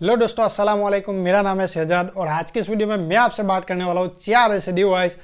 Hello दोस्तों अस्सलाम वालेकुम मेरा नाम है शहजाद और आज की इस वीडियो में मैं आपसे बात करने वाला हूँ चार ऐसे डिवाइस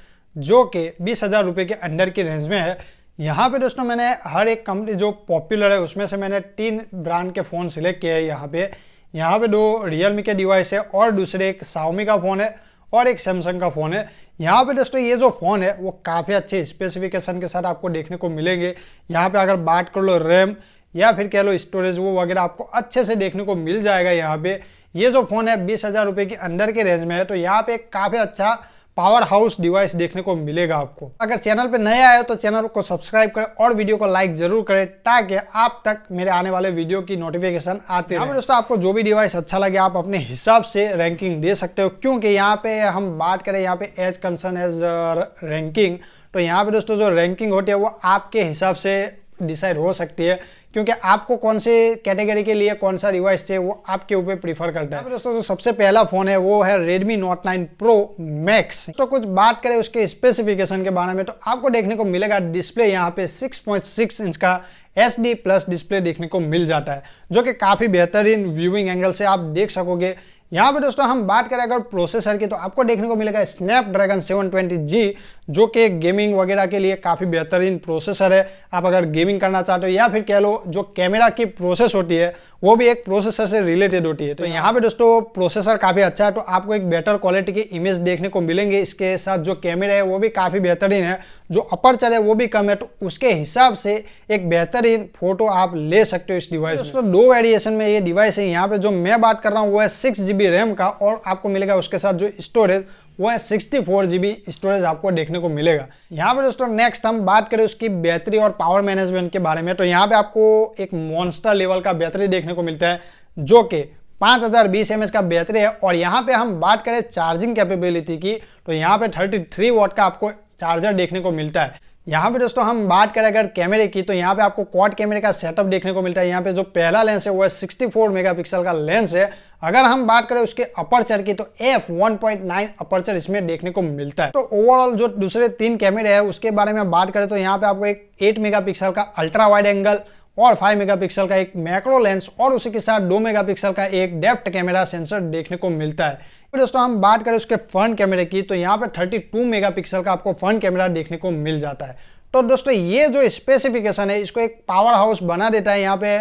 जो कि बीस हज़ार रुपये के अंडर की रेंज में है यहाँ पे दोस्तों मैंने हर एक कंपनी जो पॉपुलर है उसमें से मैंने तीन ब्रांड के फ़ोन सिलेक्ट किए हैं यहाँ पे यहाँ पे दो रियलमी के डिवाइस है और दूसरे एक साउमी का फ़ोन है और एक सैमसंग का फ़ोन है यहाँ पे दोस्तों ये जो फ़ोन है वो काफ़ी अच्छे स्पेसिफिकेशन के साथ आपको देखने को मिलेंगे यहाँ पे अगर बात कर लो रैम या फिर कह लो स्टोरेज वो वगैरह आपको अच्छे से देखने को मिल जाएगा यहाँ पे ये जो फ़ोन है बीस हज़ार रुपए के अंडर के रेंज में है तो यहाँ पे काफ़ी अच्छा पावर हाउस डिवाइस देखने को मिलेगा आपको अगर चैनल पे नए आए हो तो चैनल को सब्सक्राइब करें और वीडियो को लाइक जरूर करें ताकि आप तक मेरे आने वाले वीडियो की नोटिफिकेशन आते रहे हाँ, दोस्तों आपको जो भी डिवाइस अच्छा लगे आप अपने हिसाब से रैंकिंग दे सकते हो क्योंकि यहाँ पे हम बात करें यहाँ पे एज कंसर्न एज रैंकिंग तो यहाँ पे दोस्तों जो रैंकिंग होती है वो आपके हिसाब से डिसाइड हो सकती है क्योंकि आपको कौन से कैटेगरी के लिए कौन सा डिवाइस चाहिए वो आपके ऊपर प्रीफर करता है दोस्तों जो सबसे पहला फोन है वो है Redmi Note 9 Pro Max तो कुछ बात करें उसके स्पेसिफिकेशन के बारे में तो आपको देखने को मिलेगा डिस्प्ले यहाँ पे 6.6 इंच का एस डी प्लस डिस्प्ले देखने को मिल जाता है जो कि काफ़ी बेहतरीन व्यूइंग एंगल से आप देख सकोगे यहाँ पे दोस्तों हम बात करें अगर प्रोसेसर की तो आपको देखने को मिलेगा स्नैपड्रैगन 720G जो कि गेमिंग वगैरह के लिए काफ़ी बेहतरीन प्रोसेसर है आप अगर गेमिंग करना चाहते हो या फिर कह लो जो कैमरा की प्रोसेस होती है वो भी एक प्रोसेसर से रिलेटेड होती है तो हाँ। यहाँ पे दोस्तों प्रोसेसर काफ़ी अच्छा है तो आपको एक बेटर क्वालिटी की इमेज देखने को मिलेंगे इसके साथ जो कैमरा है वो भी काफ़ी बेहतरीन है जो चल है वो भी कम है तो उसके हिसाब से एक बेहतरीन फोटो आप ले सकते हो इस डिवाइस दोस्तों दो वेरिएशन में ये डिवाइस है यहाँ पर जो मैं बात कर रहा हूँ वो है सिक्स रैम का और आपको मिलेगा उसके साथ जो स्टोरेज वो है सिक्सटी फोर जीबी स्टोरेज आपको देखने को मिलेगा यहाँ पे दोस्तों नेक्स्ट हम बात करें उसकी बैटरी और पावर मैनेजमेंट के बारे में तो यहाँ पे आपको एक मॉन्स्टर लेवल का बैटरी देखने को मिलता है जो कि 5020 हज़ार बीस का बैटरी है और यहाँ पे हम बात करें चार्जिंग कैपेबिलिटी की तो यहाँ पे 33 वॉट का आपको चार्जर देखने को मिलता है यहाँ पे दोस्तों हम बात करें अगर कैमरे की तो यहाँ पे आपको क्वाड कैमरे का सेटअप देखने को मिलता है यहाँ पे जो पहला लेंस है वो है 64 मेगापिक्सल का लेंस है अगर हम बात करें उसके अपर्चर की तो एफ 1.9 अपर्चर इसमें देखने को मिलता है तो ओवरऑल जो दूसरे तीन कैमरे है उसके बारे में बात करें तो यहाँ पे आपको एक एट मेगा का अल्ट्रा वाइड एंगल और 5 मेगापिक्सल का एक मैक्रो लेंस और उसी के साथ 2 मेगापिक्सल का एक डेप्थ कैमरा सेंसर देखने को मिलता है तो दोस्तों हम बात करें उसके फ्रंट कैमरे की तो यहाँ पर 32 मेगापिक्सल का आपको फ्रंट कैमरा देखने को मिल जाता है तो दोस्तों ये जो स्पेसिफिकेशन है इसको एक पावर हाउस बना देता है यहाँ पे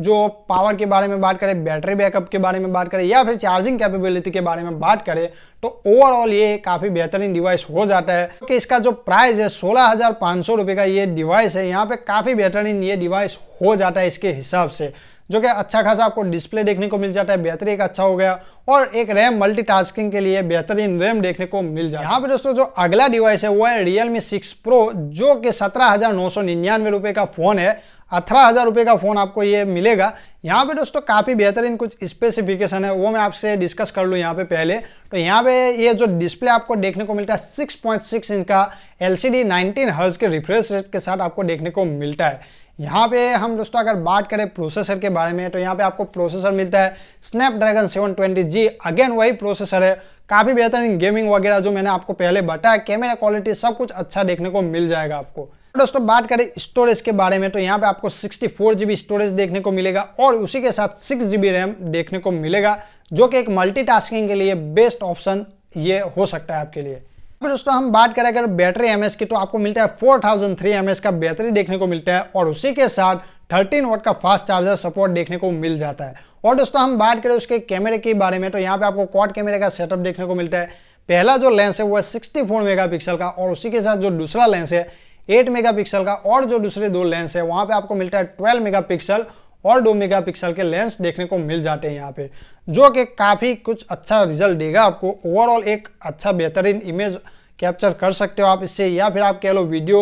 जो पावर के बारे में बात करें बैटरी बैकअप के बारे में बात करें या फिर चार्जिंग कैपेबिलिटी के बारे में बात करें तो ओवरऑल ये काफ़ी बेहतरीन डिवाइस हो जाता है क्योंकि इसका जो प्राइस है सोलह हज़ार पाँच सौ का ये डिवाइस है यहाँ पे काफ़ी बेहतरीन ये डिवाइस हो जाता है इसके हिसाब से जो कि अच्छा खासा आपको डिस्प्ले देखने को मिल जाता है बेहतरीन एक अच्छा हो गया और एक रैम मल्टीटास्किंग के लिए बेहतरीन रैम देखने को मिल जाता है यहाँ पे दोस्तों जो अगला डिवाइस है वो है रियल मी सिक्स प्रो जो कि सत्रह हज़ार नौ सौ निन्यानवे रुपये का फ़ोन है अठारह हज़ार रुपये का फ़ोन आपको ये मिलेगा यहाँ पे दोस्तों काफ़ी बेहतरीन कुछ स्पेसिफिकेशन है वो मैं आपसे डिस्कस कर लूँ यहाँ पे पहले तो यहाँ पे ये जो डिस्प्ले आपको देखने को मिलता है 6.6 इंच का एल सी डी के रिफ्रेश रेट के साथ आपको देखने को मिलता है यहाँ पे हम दोस्तों अगर बात करें प्रोसेसर के बारे में तो यहाँ पे आपको प्रोसेसर मिलता है स्नैपड्रैगन 720G अगेन वही प्रोसेसर है काफ़ी बेहतरीन गेमिंग वगैरह जो मैंने आपको पहले बताया कैमरा क्वालिटी सब कुछ अच्छा देखने को मिल जाएगा आपको दोस्तों बात करें स्टोरेज के बारे में तो यहाँ पे आपको सिक्सटी फोर जीबी स्टोरेज देखने को मिलेगा और उसी के साथ सिक्स जीबी रैम देखने को मिलेगा जो कि एक मल्टीटास्किंग के लिए बेस्ट ऑप्शन ये हो सकता है आपके लिए दोस्तों हम बात करें अगर बैटरी एमएस की तो आपको मिलता है 4003 थाउजेंड का बैटरी देखने को मिलता है और उसी के साथ 13 वोट का फास्ट चार्जर सपोर्ट देखने को मिल जाता है और दोस्तों हम बात करें उसके कैमरे के बारे में तो यहाँ पे आपको क्वाड कैमरे का सेटअप देखने को मिलता है पहला जो लेंस है वो है 64 मेगापिक्सल का और उसी के साथ जो दूसरा लेंस है 8 मेगापिक्सल का और जो दूसरे दो लेंस है वहां पे आपको मिलता है 12 मेगापिक्सल और दो मेगापिक्सल के लेंस देखने को मिल जाते हैं यहाँ पे जो कि काफ़ी कुछ अच्छा रिजल्ट देगा आपको ओवरऑल एक अच्छा बेहतरीन इमेज कैप्चर कर सकते हो आप इससे या फिर आप कह लो वीडियो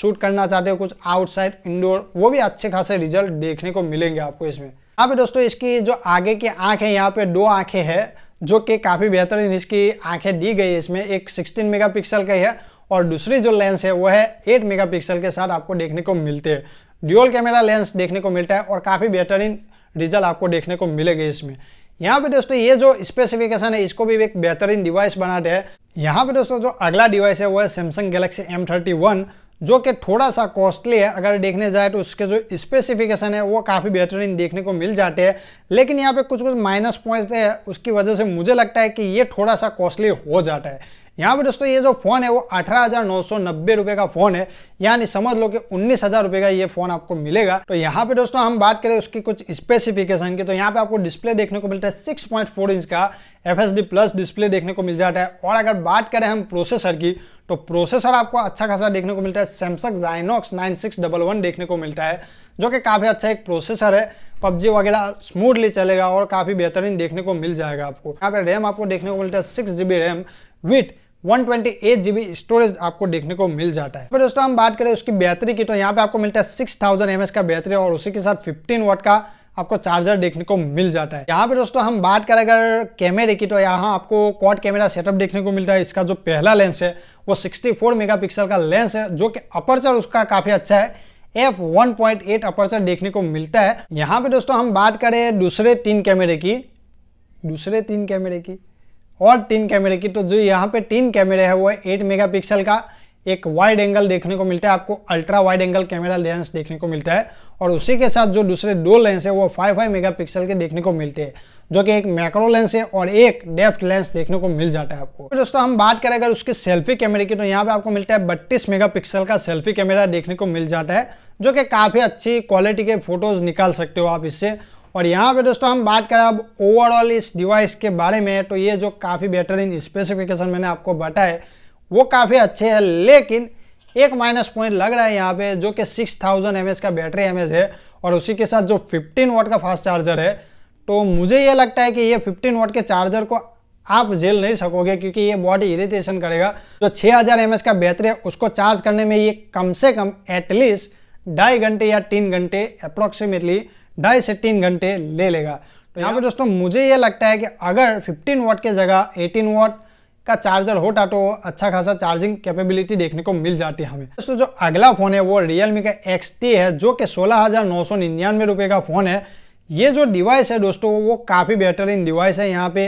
शूट करना चाहते हो कुछ आउटसाइड इंडोर वो भी अच्छे खासे रिजल्ट देखने को मिलेंगे आपको इसमें यहाँ पे दोस्तों इसकी जो आगे की आंख है यहाँ पे दो आंखें हैं जो कि काफ़ी बेहतरीन इसकी आंखें दी गई है इसमें एक 16 मेगापिक्सल का है और दूसरी जो लेंस है वो है एट मेगा के साथ आपको देखने को मिलते हैं ड्यूअल कैमरा लेंस देखने को मिलता है और काफ़ी बेहतरीन रिजल्ट आपको देखने को मिलेगा इसमें यहाँ पे दोस्तों ये जो स्पेसिफिकेशन है इसको भी एक बेहतरीन डिवाइस बनाते हैं यहाँ पे दोस्तों जो अगला डिवाइस है वो है Samsung Galaxy M thirty one जो कि थोड़ा सा कॉस्टली है अगर देखने जाए तो उसके जो स्पेसिफिकेशन है वो काफ़ी बेहतरीन देखने को मिल जाते हैं लेकिन यहाँ पे कुछ कुछ माइनस पॉइंट है उसकी वजह से मुझे लगता है कि ये थोड़ा सा कॉस्टली हो जाता है यहाँ पे दोस्तों ये जो फ़ोन है वो अठारह हज़ार नौ सौ नब्बे रुपये का फ़ोन है यानी समझ लो कि उन्नीस हज़ार रुपये का ये फ़ोन आपको मिलेगा तो यहाँ पे दोस्तों हम बात करें उसकी कुछ स्पेसिफिकेशन की तो यहाँ पे आपको डिस्प्ले देखने को मिलता है सिक्स पॉइंट फोर इंच का F S D plus display देखने को मिल जाता है और अगर बात करें हम प्रोसेसर की तो प्रोसेसर आपको अच्छा खासा देखने को मिलता है Samsung Exynos nine six double one देखने को मिलता है जो कि काफ़ी अच्छा एक प्रोसेसर है पबजी वगैरह स्मूथली चलेगा और काफ़ी बेहतरीन देखने को मिल जाएगा आपको यहाँ पे रैम आपको देखने को मिलता है six G B RAM with one twenty storage आपको देखने को मिल जाता है पर दोस्तों हम बात करें उसकी बैटरी की तो यहाँ पे आपको मिलता है सिक्स थाउजेंड का बैटरी और उसी के साथ फिफ्टीन वोट का आपको चार्जर देखने को मिल जाता है यहाँ पे दोस्तों हम बात करें अगर कैमरे की तो यहाँ आपको क्वाड कैमरा सेटअप देखने को मिलता है इसका जो पहला लेंस है वो 64 मेगापिक्सल का लेंस है जो कि अपर्चर उसका काफी अच्छा है F one point eight aperture देखने को मिलता है यहाँ पे दोस्तों हम बात करें दूसरे तीन कैमरे की दूसरे तीन कैमरे की और तीन कैमरे की तो जो यहाँ पे तीन कैमरे है वो है एट पिक्सल का एक वाइड एंगल देखने को मिलता है आपको ultra wide angle camera lens देखने को मिलता है और उसी के साथ जो दूसरे दो लेंस है वो फाइव फाइव पिक्सल के देखने को मिलते हैं जो कि एक मैक्रो लेंस है और एक डेफ्ट लेंस देखने को मिल जाता है आपको तो दोस्तों हम बात करें अगर उसके सेल्फी कैमरे की तो यहाँ पे आपको मिलता है बत्तीस मेगा का सेल्फी कैमरा देखने को मिल जाता है जो कि काफ़ी अच्छी क्वालिटी के फोटोज निकाल सकते हो आप इससे और यहाँ पे दोस्तों हम बात करें अब ओवरऑल इस डिवाइस के बारे में तो ये जो काफ़ी बेहतरीन स्पेसिफिकेशन मैंने आपको बताए वो काफ़ी अच्छे हैं लेकिन एक माइनस पॉइंट लग रहा है यहाँ पे जो कि 6000 थाउजेंड का बैटरी एम है और उसी के साथ जो 15 वोट का फास्ट चार्जर है तो मुझे ये लगता है कि ये 15 वोट के चार्जर को आप झेल नहीं सकोगे क्योंकि ये बॉडी इरिटेशन करेगा जो 6000 हज़ार का बैटरी है उसको चार्ज करने में ये कम से कम एटलीस्ट ढाई घंटे या तीन घंटे अप्रोक्सीमेटली ढाई से तीन घंटे ले लेगा तो यहाँ पर दोस्तों मुझे ये लगता है कि अगर 15 वाट के जगह 18 वॉट का चार्जर होता तो अच्छा खासा चार्जिंग कैपेबिलिटी देखने को मिल जाती है हमें दोस्तों जो अगला फ़ोन है वो रियलमी का एक्स है जो कि सोलह हज़ार का फ़ोन है ये जो डिवाइस है दोस्तों वो काफ़ी बेहतरीन डिवाइस है यहाँ पे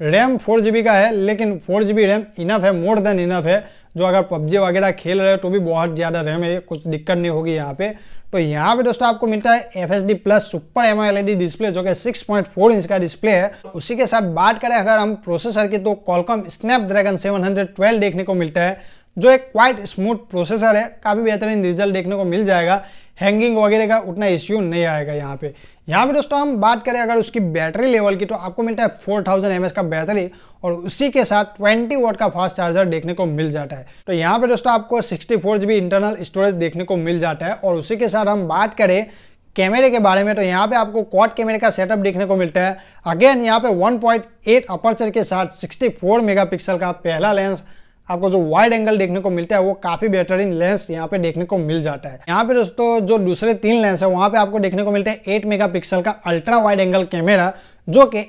रैम फोर जी का है लेकिन फोर जी रैम इनफ है मोर देन इनफ है जो अगर पबजी वगैरह खेल रहे हो तो भी बहुत ज़्यादा रैम है कुछ दिक्कत नहीं होगी यहाँ पे तो यहाँ पे दोस्तों आपको मिलता है F S D plus super M LED display जो कि 6.4 इंच का डिस्प्ले है उसी के साथ बात करें अगर हम प्रोसेसर की तो कॉलकॉम स्नैपड्रैगन 712 देखने को मिलता है जो एक क्वाइट स्मूथ प्रोसेसर है काफ़ी बेहतरीन रिजल्ट देखने को मिल जाएगा हैंगिंग वगैरह का उतना इश्यू नहीं आएगा यहाँ पे यहाँ पे दोस्तों हम बात करें अगर उसकी बैटरी लेवल की तो आपको मिलता है 4000 थाउजेंड का बैटरी और उसी के साथ 20 वोट का फास्ट चार्जर देखने को मिल जाता है तो यहाँ पे दोस्तों आपको सिक्सटी फोर इंटरनल स्टोरेज देखने को मिल जाता है और उसी के साथ हम बात करें कैमरे के बारे में तो यहाँ पे आपको क्वाड कैमरे का सेटअप देखने को मिलता है अगेन यहाँ पे 1.8 अपर्चर के साथ 64 मेगापिक्सल का पहला लेंस आपको जो वाइड एंगल देखने को मिलता है वो काफी बेहतरीन लेंस यहाँ पे देखने को मिल जाता है यहाँ पे दोस्तों जो दूसरे तीन लेंस है वहां पे आपको देखने को मिलता है मेगा मेगापिक्सल का अल्ट्रा वाइड एंगल कैमरा जो कि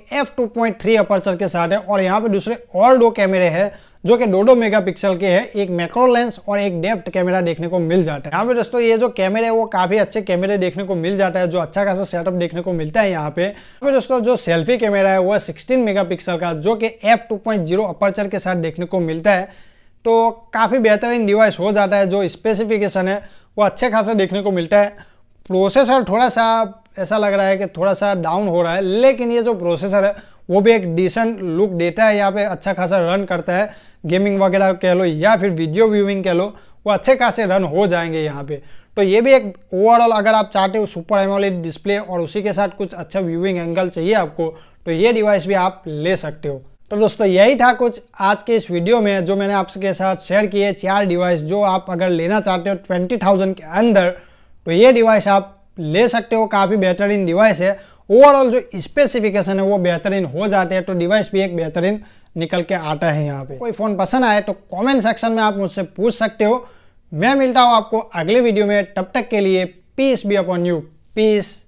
थ्री अपर्चर के साथ है और यहाँ पे दूसरे और दो कैमरे हैं जो कि दो दो मेगा पिक्सल के है एक मैक्रो लेंस और एक डेप्थ कैमरा देखने को मिल जाता है यहाँ पे दोस्तों ये जो कैमरे है वो काफी अच्छे कैमरे देखने को मिल जाता है जो अच्छा खासा सेटअप देखने को मिलता है यहाँ पे यहाँ पे दोस्तों जो सेल्फी कैमरा है वो सिक्सटीन मेगा का जो कि एफ टू अपर्चर के साथ देखने को मिलता है तो काफ़ी बेहतरीन डिवाइस हो जाता है जो स्पेसिफिकेशन है वो अच्छे खासा देखने को मिलता है प्रोसेसर थोड़ा सा ऐसा लग रहा है कि थोड़ा सा डाउन हो रहा है लेकिन ये जो प्रोसेसर है वो भी एक डिसेंट लुक देता है यहाँ पे अच्छा खासा रन करता है गेमिंग वगैरह कह लो या फिर वीडियो व्यूइंग कह लो वो अच्छे खासे रन हो जाएंगे यहाँ पे तो ये भी एक ओवरऑल अगर आप चाहते हो सुपर एमोलेड डिस्प्ले और उसी के साथ कुछ अच्छा व्यूइंग एंगल चाहिए आपको तो ये डिवाइस भी आप ले सकते हो तो दोस्तों यही था कुछ आज के इस वीडियो में जो मैंने आपके साथ शेयर किए चार डिवाइस जो आप अगर लेना चाहते हो ट्वेंटी थाउजेंड के अंदर तो ये डिवाइस आप ले सकते हो काफ़ी बेहतरीन डिवाइस है ओवरऑल जो स्पेसिफिकेशन है वो बेहतरीन हो जाते हैं तो डिवाइस भी एक बेहतरीन निकल के आता है यहाँ पे कोई फ़ोन पसंद आए तो कमेंट सेक्शन में आप मुझसे पूछ सकते हो मैं मिलता हूँ आपको अगले वीडियो में तब तक के लिए peace be upon you piece